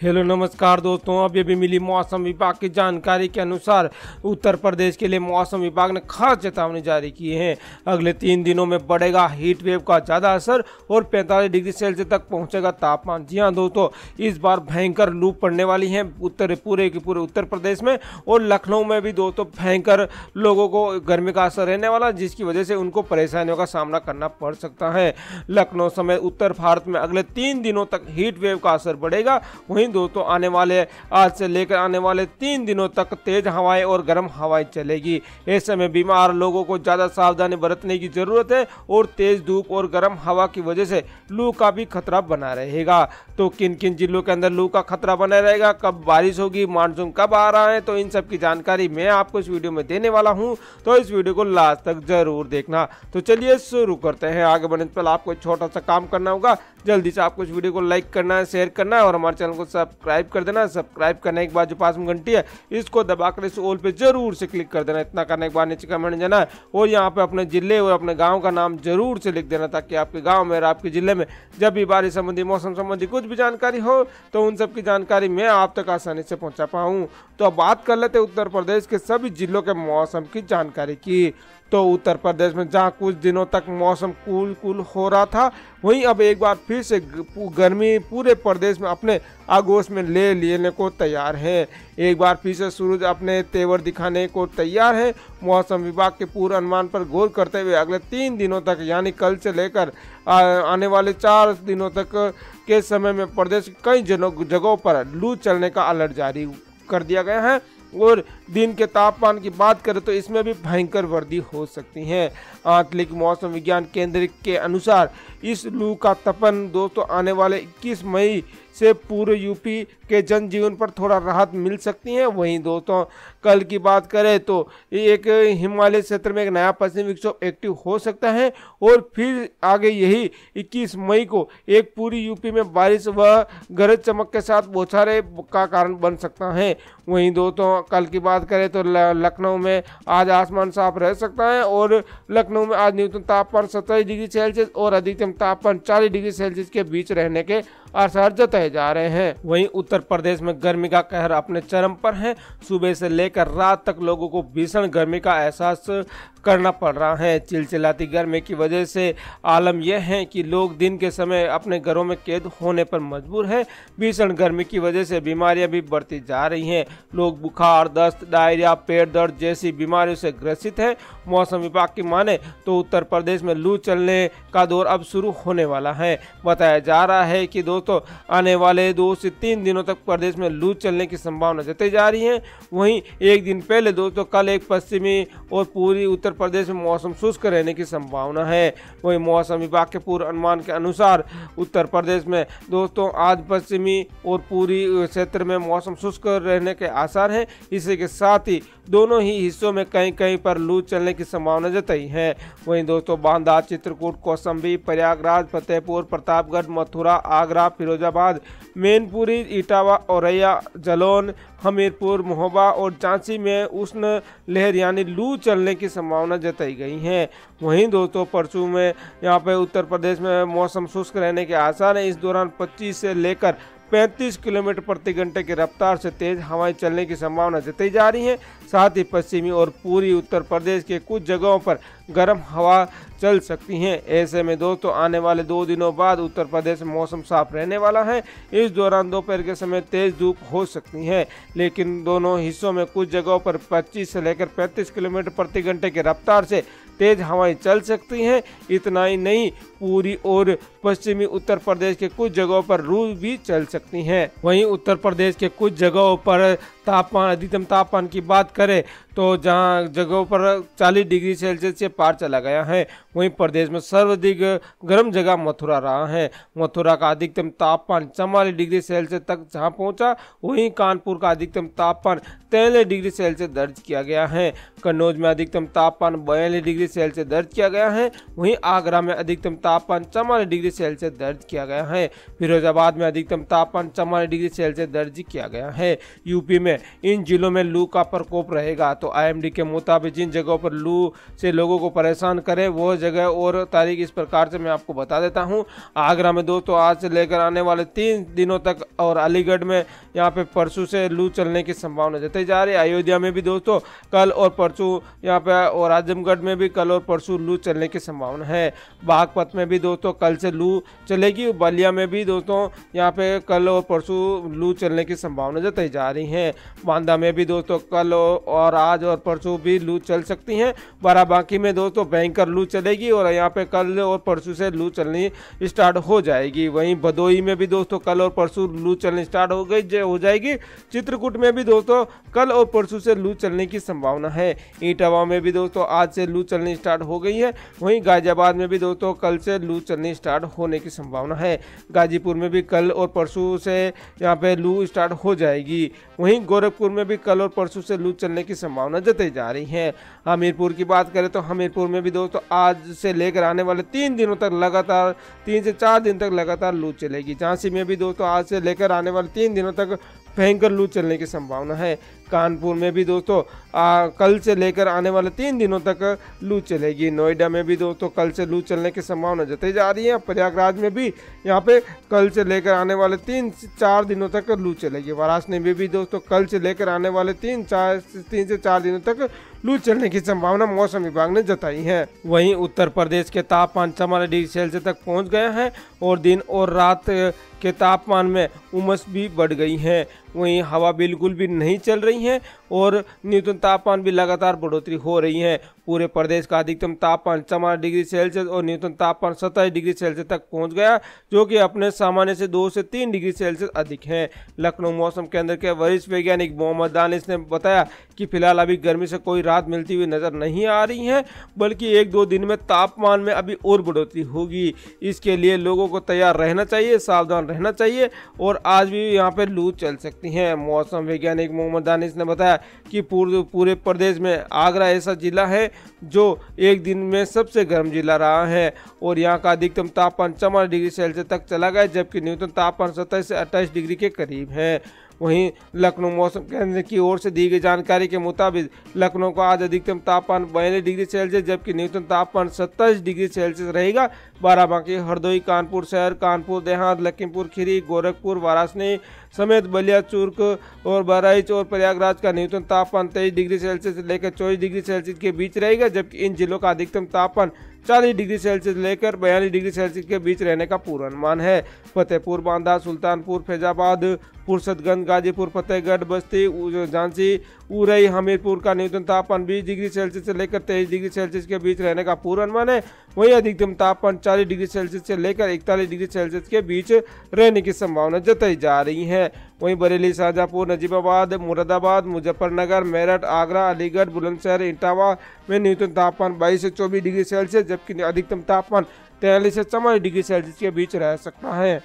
hello नमस्कार दोस्तों अभी अभी मिली मौसम विभाग की जानकारी के अनुसार उत्तर प्रदेश के लिए मौसम विभाग ने खास चेतावनी जारी की है अगले तीन दिनों में बढ़ेगा हीट वेव का ज़्यादा असर और 45 डिग्री सेल्सियस तक पहुंचेगा तापमान जी हाँ दोस्तों इस बार भयंकर लू पड़ने वाली है उत्तर पूरे के पूरे उत्तर प्रदेश में और लखनऊ में भी दोस्तों भयंकर लोगों को गर्मी का असर रहने वाला जिसकी वजह से उनको परेशानियों का सामना करना पड़ सकता है लखनऊ समेत उत्तर भारत में अगले तीन दिनों तक हीट वेव का असर बढ़ेगा वहीं वहीं तो आने वाले आज से लेकर आने वाले तीन दिनों तक तेज हवाएं और गर्म हवाएं चलेगी ऐसे में बीमार लोगों को ज़्यादा सावधानी बरतने की ज़रूरत है और तेज़ धूप और गर्म हवा की वजह से लू का भी खतरा बना रहेगा तो किन किन जिलों के अंदर लू का खतरा बना रहेगा कब बारिश होगी मानसून कब आ रहा है तो इन सब की जानकारी मैं आपको इस वीडियो में देने वाला हूँ तो इस वीडियो को लास्ट तक जरूर देखना तो चलिए शुरू करते हैं आगे बढ़ने पर आपको छोटा सा काम करना होगा जल्दी से आपको इस वीडियो को लाइक करना है शेयर करना है और हमारे चैनल को सब्सक्राइब कर देना सब्सक्राइब करने के बाद जो पास में घंटी है इसको दबाकर इस ओल पर जरूर से क्लिक कर देना इतना करने के बाद नीचे कमेंट जाना है और यहाँ पे अपने जिले और अपने गाँव का नाम जरूर से लिख देना ताकि आपके गाँव में और आपके जिले में जब भी बारिश संबंधी मौसम संबंधी कुछ भी जानकारी हो तो उन सबकी जानकारी मैं आप तक आसानी से पहुँचा पाऊँ तो अब बात कर लेते उत्तर प्रदेश के सभी जिलों के मौसम की जानकारी की तो उत्तर प्रदेश में जहां कुछ दिनों तक मौसम कूल कूल हो रहा था वहीं अब एक बार फिर से गर्मी पूरे प्रदेश में अपने आगोश में ले लेने को तैयार है एक बार फिर से सूरज अपने तेवर दिखाने को तैयार है मौसम विभाग के पूर्व अनुमान पर गौर करते हुए अगले तीन दिनों तक यानी कल से लेकर आने वाले चार दिनों तक के समय में प्रदेश कई जगहों पर लू चलने का अलर्ट जारी कर दिया गया है और दिन के तापमान की बात करें तो इसमें भी भयंकर वृद्धि हो सकती है आंतलिक मौसम विज्ञान केंद्र के अनुसार इस लू का तपन दोस्तों आने वाले 21 मई से पूर्व यूपी के जनजीवन पर थोड़ा राहत मिल सकती है वहीं दोस्तों कल की बात करें तो एक हिमालय क्षेत्र में एक नया पश्चिमी विक्षोभ एक्टिव हो सकता है और फिर आगे यही 21 मई को एक पूरी यूपी में बारिश व गरज चमक के साथ बौछारें का कारण बन सकता है वहीं दोस्तों कल की बात बात करें तो लखनऊ में आज आसमान साफ रह सकता है और लखनऊ में आज न्यूनतम तापमान सत्ताईस डिग्री सेल्सियस और अधिकतम तापमान चालीस डिग्री सेल्सियस के बीच रहने के आसार जताए जा रहे हैं वहीं उत्तर प्रदेश में गर्मी का कहर अपने चरम पर है सुबह से लेकर रात तक लोगों को भीषण गर्मी का एहसास करना पड़ रहा है चिलचिलाती गर्मी की वजह से आलम यह है कि लोग दिन के समय अपने घरों में कैद होने पर मजबूर हैं भीषण गर्मी की वजह से बीमारियां भी बढ़ती जा रही हैं लोग बुखार दस्त डायरिया पेट दर्द जैसी बीमारियों से ग्रसित हैं मौसम विभाग की माने तो उत्तर प्रदेश में लू चलने का दौर अब शुरू होने वाला है बताया जा रहा है कि दो दोस्तों आने वाले दो से तीन दिनों तक प्रदेश में लू चलने की संभावना जताई जा रही है वहीं एक दिन पहले दोस्तों कल एक पश्चिमी और पूरी उत्तर प्रदेश में मौसम शुष्क रहने की संभावना है वहीं मौसम विभाग के पूर्व अनुमान के अनुसार उत्तर प्रदेश में दोस्तों आज पश्चिमी और पूरी क्षेत्र में मौसम शुष्क रहने के आसार हैं इसी के साथ ही दोनों ही हिस्सों में कहीं कहीं पर लू चलने की संभावना जताई है वहीं दोस्तों बांदा चित्रकूट कौसम्बी प्रयागराज फतेहपुर प्रतापगढ़ मथुरा आगरा फिरोजाबाद मैनपुरी इटावा औरैया जलौन हमीरपुर महोबा और झांसी में उष्ण लहर यानी लू चलने की संभावना जताई गई है वहीं दोस्तों परसों में यहां पे उत्तर प्रदेश में मौसम शुष्क रहने के आसार हैं इस दौरान 25 से लेकर 35 किलोमीटर प्रति घंटे की रफ्तार से तेज हवाएं चलने की संभावना जताई जा रही है साथ ही पश्चिमी और पूर्वी उत्तर प्रदेश के कुछ जगहों पर गर्म हवा चल सकती है ऐसे में दोस्तों आने वाले दो दिनों बाद उत्तर प्रदेश में मौसम साफ रहने वाला है इस दौरान दोपहर के समय तेज धूप हो सकती है लेकिन दोनों हिस्सों में कुछ जगहों पर 25 से लेकर 35 किलोमीटर प्रति घंटे की रफ्तार से तेज हवाएं चल सकती हैं इतना ही नहीं पूरी और पश्चिमी उत्तर प्रदेश के कुछ जगहों पर रू भी चल सकती हैं वहीं उत्तर प्रदेश के कुछ जगहों पर तापमान अधिकतम तापमान की बात करें तो जहां जगहों पर 40 डिग्री सेल्सियस से पार चला गया है वहीं प्रदेश में सर्वाधिक गर्म जगह मथुरा रहा है मथुरा का अधिकतम तापमान चवालीस डिग्री सेल्सियस तक जहां पहुंचा वहीं कानपुर का अधिकतम तापमान तैंतीस डिग्री सेल्सियस दर्ज किया गया है कन्नौज में अधिकतम तापमान बयालीस डिग्री सेल्सियस दर्ज किया गया है वहीं आगरा में अधिकतम तापमान चवालीस डिग्री सेल्सियस दर्ज किया गया है फिरोजाबाद में अधिकतम तापमान चवालीस डिग्री सेल्सियस दर्ज किया गया है यूपी में इन जिलों में लू का प्रकोप रहेगा तो आईएमडी के मुताबिक जिन जगहों पर लू से लोगों को परेशान करे वो जगह और तारीख इस प्रकार से मैं आपको बता देता हूँ आगरा में दोस्तों आज से लेकर आने वाले तीन दिनों तक और अलीगढ़ में यहाँ पे परसों से लू चलने की संभावना जताई जा रही है अयोध्या में भी दोस्तों कल और परसों यहाँ पे और आजमगढ़ में भी कल और परसों लू चलने की संभावना है बागपत में भी दोस्तों कल से लू चलेगी बलिया में भी दोस्तों यहाँ पे कल और परसों लू चलने की संभावना जताई जा रही है बांदा में भी दोस्तों कल और आज और परसों भी लू चल सकती हैं बाराबांकी में दोस्तों भयंकर लू चलेगी जाएगी और यहाँ पे कल और परसों से लू चलनी स्टार्ट हो जाएगी वहीं भदोई में भी दोस्तों कल और परसों लू चलनी स्टार्ट हो गई हो जाएगी चित्रकूट में भी दोस्तों कल और परसों से लू चलने की संभावना है ईटावा में भी दोस्तों आज से लू चलनी स्टार्ट हो गई है वहीं गाजियाबाद में भी दोस्तों कल से लू चलनी स्टार्ट होने की संभावना है गाजीपुर में भी कल और परसों से यहाँ पे लू स्टार्ट हो जाएगी वहीं गोरखपुर में भी कल और परसों से लू चलने की संभावना जताई जा रही है हमीरपुर की बात करें तो हमीरपुर में भी दोस्तों आज से लेकर आने वाले तीन दिनों तक लगातार तीन से चार दिन तक लगातार लू चलेगी झांसी में भी दोस्तों आज से लेकर आने वाले तीन दिनों तक भयंकर लू चलने की संभावना है कानपुर में भी दोस्तों आ, कल से लेकर आने वाले तीन दिनों तक लू चलेगी नोएडा में भी दोस्तों कल से लू चलने की संभावना जताई जा रही है प्रयागराज में भी यहाँ पे कल से लेकर आने वाले तीन चार दिनों तक लू चलेगी वाराणसी में भी दोस्तों कल से लेकर आने वाले तीन चार तीन से चार दिनों तक लू चलने की संभावना मौसम विभाग ने जताई है वहीं उत्तर प्रदेश के तापमान चौवालीस डिग्री सेल्सियस तक पहुँच गया है और दिन और रात के तापमान में उमस भी बढ़ गई है वहीं हवा बिल्कुल भी नहीं चल रही रही हैं और न्यूनतम तापमान भी लगातार बढ़ोतरी हो रही है पूरे प्रदेश का अधिकतम तापमान चौवालीस डिग्री सेल्सियस और न्यूनतम तापमान सत्ताईस डिग्री सेल्सियस तक पहुंच गया जो कि अपने सामान्य से दो से तीन डिग्री सेल्सियस अधिक है लखनऊ मौसम केंद्र के वरिष्ठ वैज्ञानिक मोहम्मद दानिश ने बताया कि फिलहाल अभी गर्मी से कोई राहत मिलती हुई नजर नहीं आ रही है बल्कि एक दो दिन में तापमान में अभी और बढ़ोतरी होगी इसके लिए लोगों को तैयार रहना चाहिए सावधान रहना चाहिए और आज भी यहाँ पर लू चल सकती है मौसम वैज्ञानिक मोहम्मद दानिश ने बताया कि पूरे पूरे प्रदेश में आगरा ऐसा जिला है जो एक दिन में सबसे गर्म जिला रहा है और यहाँ का अधिकतम तापमान चौवन डिग्री सेल्सियस तक चला गया जबकि न्यूनतम तापमान सत्ताईस से अट्ठाईस डिग्री के करीब है वहीं लखनऊ मौसम केंद्र की ओर से दी गई जानकारी के मुताबिक लखनऊ का आज अधिकतम तापमान बयालीस डिग्री सेल्सियस जबकि न्यूनतम तापमान सत्ताईस डिग्री सेल्सियस रहेगा बाराबंकी हरदोई कानपुर शहर कानपुर देहात लखीमपुर खीरी गोरखपुर वाराणसी समेत बलिया चुर्क और बहराइच और प्रयागराज का न्यूनतम तापमान तेईस डिग्री सेल्सियस से लेकर चौबीस डिग्री सेल्सियस के बीच रहेगा जबकि इन जिलों का अधिकतम तापमान चालीस डिग्री सेल्सियस लेकर बयालीस डिग्री सेल्सियस के बीच रहने का पूर्वानुमान है फतेहपुर बांदा सुल्तानपुर फैजाबाद फुर्सतगंज गाजीपुर फतेहगढ़ बस्ती झांसी उरई हमीरपुर का न्यूनतम तापमान 20 डिग्री सेल्सियस से लेकर 23 डिग्री सेल्सियस के बीच रहने का पूर्वानुमान है वहीं अधिकतम तापमान 40 डिग्री सेल्सियस से लेकर 41 डिग्री सेल्सियस के बीच रहने की संभावना जताई जा रही है वहीं बरेली शाहजहाँपुर नजीबाबाद मुरादाबाद मुजफ्फरनगर मेरठ आगरा अलीगढ़ बुलंदशहर इटावा में न्यूनतम तापमान बाईस से चौबीस डिग्री सेल्सियस जबकि अधिकतम तापमान तैयलीस से चौवालीस डिग्री सेल्सियस के बीच रह सकता है